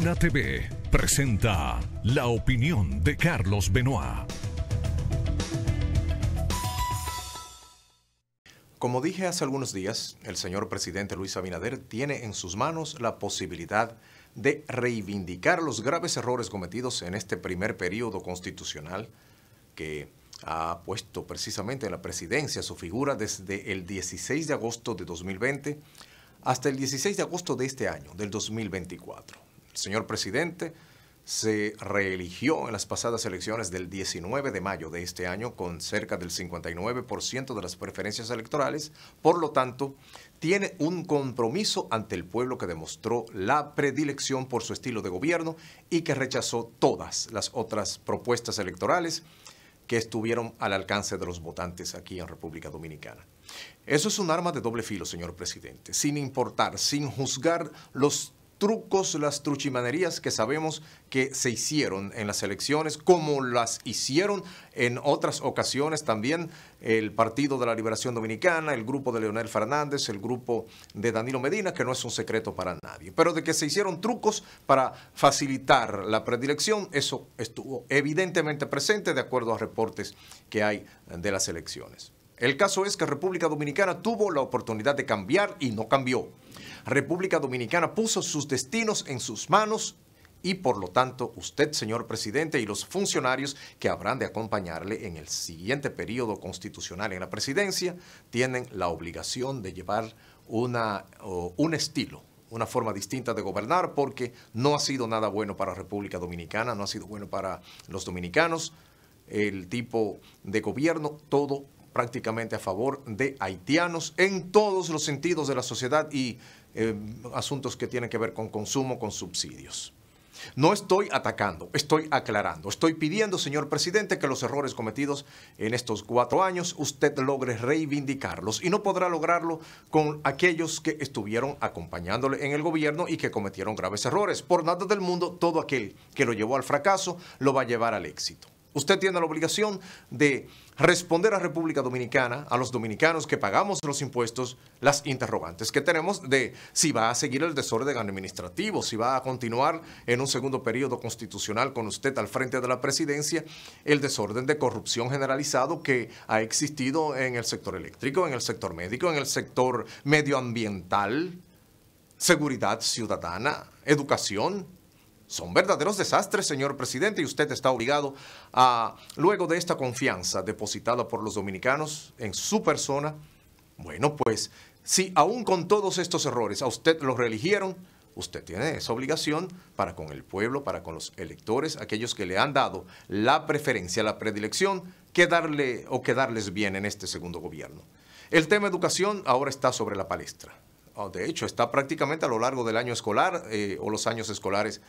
Duna TV presenta la opinión de Carlos Benoit. Como dije hace algunos días, el señor presidente Luis Abinader tiene en sus manos la posibilidad de reivindicar los graves errores cometidos en este primer periodo constitucional que ha puesto precisamente en la presidencia su figura desde el 16 de agosto de 2020 hasta el 16 de agosto de este año, del 2024 señor presidente se reeligió en las pasadas elecciones del 19 de mayo de este año con cerca del 59% de las preferencias electorales. Por lo tanto, tiene un compromiso ante el pueblo que demostró la predilección por su estilo de gobierno y que rechazó todas las otras propuestas electorales que estuvieron al alcance de los votantes aquí en República Dominicana. Eso es un arma de doble filo, señor presidente, sin importar, sin juzgar los trucos, las truchimanerías que sabemos que se hicieron en las elecciones, como las hicieron en otras ocasiones también el Partido de la Liberación Dominicana, el grupo de Leonel Fernández, el grupo de Danilo Medina, que no es un secreto para nadie. Pero de que se hicieron trucos para facilitar la predilección, eso estuvo evidentemente presente de acuerdo a reportes que hay de las elecciones. El caso es que República Dominicana tuvo la oportunidad de cambiar y no cambió. República Dominicana puso sus destinos en sus manos y por lo tanto usted, señor presidente, y los funcionarios que habrán de acompañarle en el siguiente periodo constitucional en la presidencia, tienen la obligación de llevar una, un estilo una forma distinta de gobernar porque no ha sido nada bueno para República Dominicana, no ha sido bueno para los dominicanos el tipo de gobierno, todo prácticamente a favor de haitianos en todos los sentidos de la sociedad y eh, asuntos que tienen que ver con consumo, con subsidios. No estoy atacando, estoy aclarando. Estoy pidiendo, señor presidente, que los errores cometidos en estos cuatro años usted logre reivindicarlos y no podrá lograrlo con aquellos que estuvieron acompañándole en el gobierno y que cometieron graves errores. Por nada del mundo, todo aquel que lo llevó al fracaso lo va a llevar al éxito. Usted tiene la obligación de responder a República Dominicana, a los dominicanos que pagamos los impuestos, las interrogantes que tenemos de si va a seguir el desorden administrativo, si va a continuar en un segundo periodo constitucional con usted al frente de la presidencia, el desorden de corrupción generalizado que ha existido en el sector eléctrico, en el sector médico, en el sector medioambiental, seguridad ciudadana, educación, son verdaderos desastres, señor presidente, y usted está obligado a, luego de esta confianza depositada por los dominicanos en su persona, bueno, pues si aún con todos estos errores a usted los reeligieron, usted tiene esa obligación para con el pueblo, para con los electores, aquellos que le han dado la preferencia, la predilección, que darle o quedarles bien en este segundo gobierno. El tema educación ahora está sobre la palestra. Ah, de hecho, está prácticamente a lo largo del año escolar eh, o los años escolares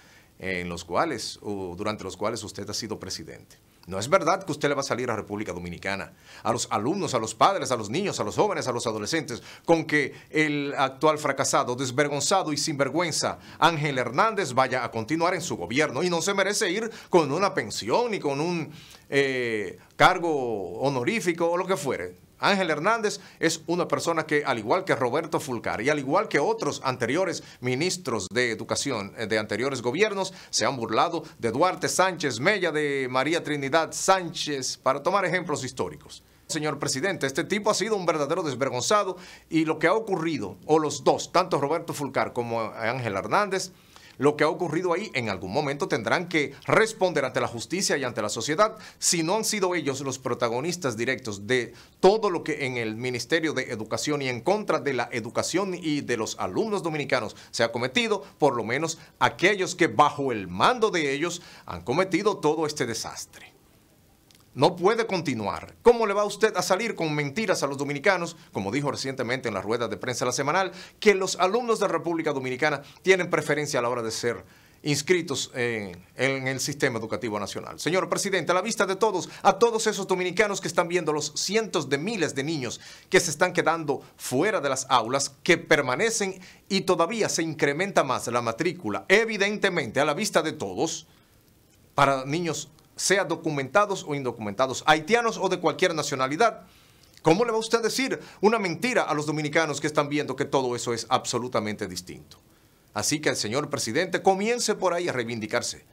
en los cuales, o durante los cuales usted ha sido presidente. No es verdad que usted le va a salir a República Dominicana, a los alumnos, a los padres, a los niños, a los jóvenes, a los adolescentes, con que el actual fracasado, desvergonzado y sinvergüenza Ángel Hernández vaya a continuar en su gobierno y no se merece ir con una pensión ni con un eh, cargo honorífico o lo que fuere. Ángel Hernández es una persona que, al igual que Roberto Fulcar y al igual que otros anteriores ministros de educación eh, de anteriores gobiernos, se han burlado de Duarte Sánchez Mella, de María Trinidad Sánchez, para tomar ejemplos históricos señor presidente. Este tipo ha sido un verdadero desvergonzado y lo que ha ocurrido, o los dos, tanto Roberto Fulcar como Ángel Hernández, lo que ha ocurrido ahí, en algún momento tendrán que responder ante la justicia y ante la sociedad si no han sido ellos los protagonistas directos de todo lo que en el Ministerio de Educación y en contra de la educación y de los alumnos dominicanos se ha cometido, por lo menos aquellos que bajo el mando de ellos han cometido todo este desastre. No puede continuar. ¿Cómo le va usted a salir con mentiras a los dominicanos? Como dijo recientemente en la rueda de prensa la semanal, que los alumnos de República Dominicana tienen preferencia a la hora de ser inscritos en, en, el sistema educativo nacional. Señor presidente, a la vista de todos, a todos esos dominicanos que están viendo, los cientos de miles de niños que se están quedando fuera de las aulas, que permanecen y todavía se incrementa más la matrícula, evidentemente, a la vista de todos, para niños sea documentados o indocumentados, haitianos o de cualquier nacionalidad. ¿Cómo le va usted a decir una mentira a los dominicanos que están viendo que todo eso es absolutamente distinto? Así que el señor presidente comience por ahí a reivindicarse,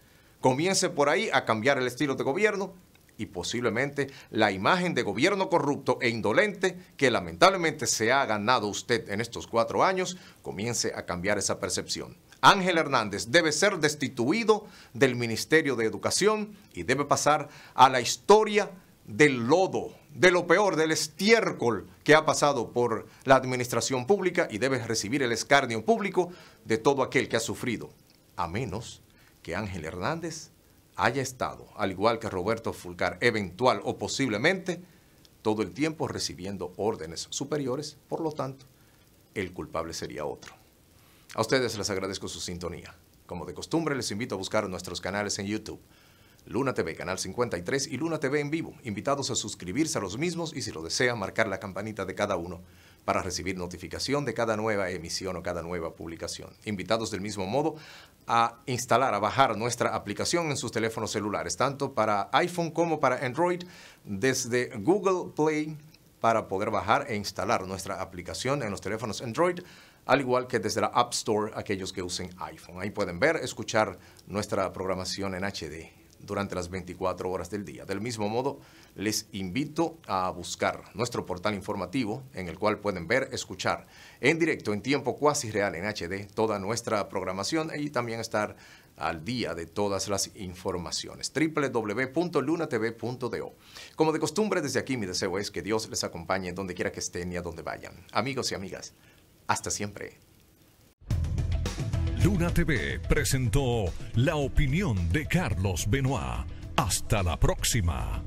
comience por ahí a cambiar el estilo de gobierno y posiblemente la imagen de gobierno corrupto e indolente que lamentablemente se ha ganado usted en estos cuatro años, comience a cambiar esa percepción. Ángel Hernández debe ser destituido del Ministerio de Educación y debe pasar a la historia del lodo, de lo peor, del estiércol que ha pasado por la administración pública y debe recibir el escarnio público de todo aquel que ha sufrido, a menos que Ángel Hernández haya estado, al igual que Roberto Fulcar, eventual o posiblemente, todo el tiempo recibiendo órdenes superiores, por lo tanto, el culpable sería otro. A ustedes les agradezco su sintonía. Como de costumbre, les invito a buscar nuestros canales en YouTube. Luna TV, Canal 53 y Luna TV en vivo, invitados a suscribirse a los mismos y si lo desea, marcar la campanita de cada uno para recibir notificación de cada nueva emisión o cada nueva publicación. Invitados del mismo modo a instalar, a bajar nuestra aplicación en sus teléfonos celulares, tanto para iPhone como para Android, desde Google Play para poder bajar e instalar nuestra aplicación en los teléfonos Android al igual que desde la App Store aquellos que usen iPhone. Ahí pueden ver, escuchar nuestra programación en HD durante las 24 horas del día. Del mismo modo, les invito a buscar nuestro portal informativo en el cual pueden ver, escuchar en directo, en tiempo cuasi real, en HD, toda nuestra programación y también estar al día de todas las informaciones. www.lunatv.do. Como de costumbre, desde aquí mi deseo es que Dios les acompañe donde quiera que estén y a donde vayan. Amigos y amigas. Hasta siempre. Luna TV presentó la opinión de Carlos Benoit. Hasta la próxima.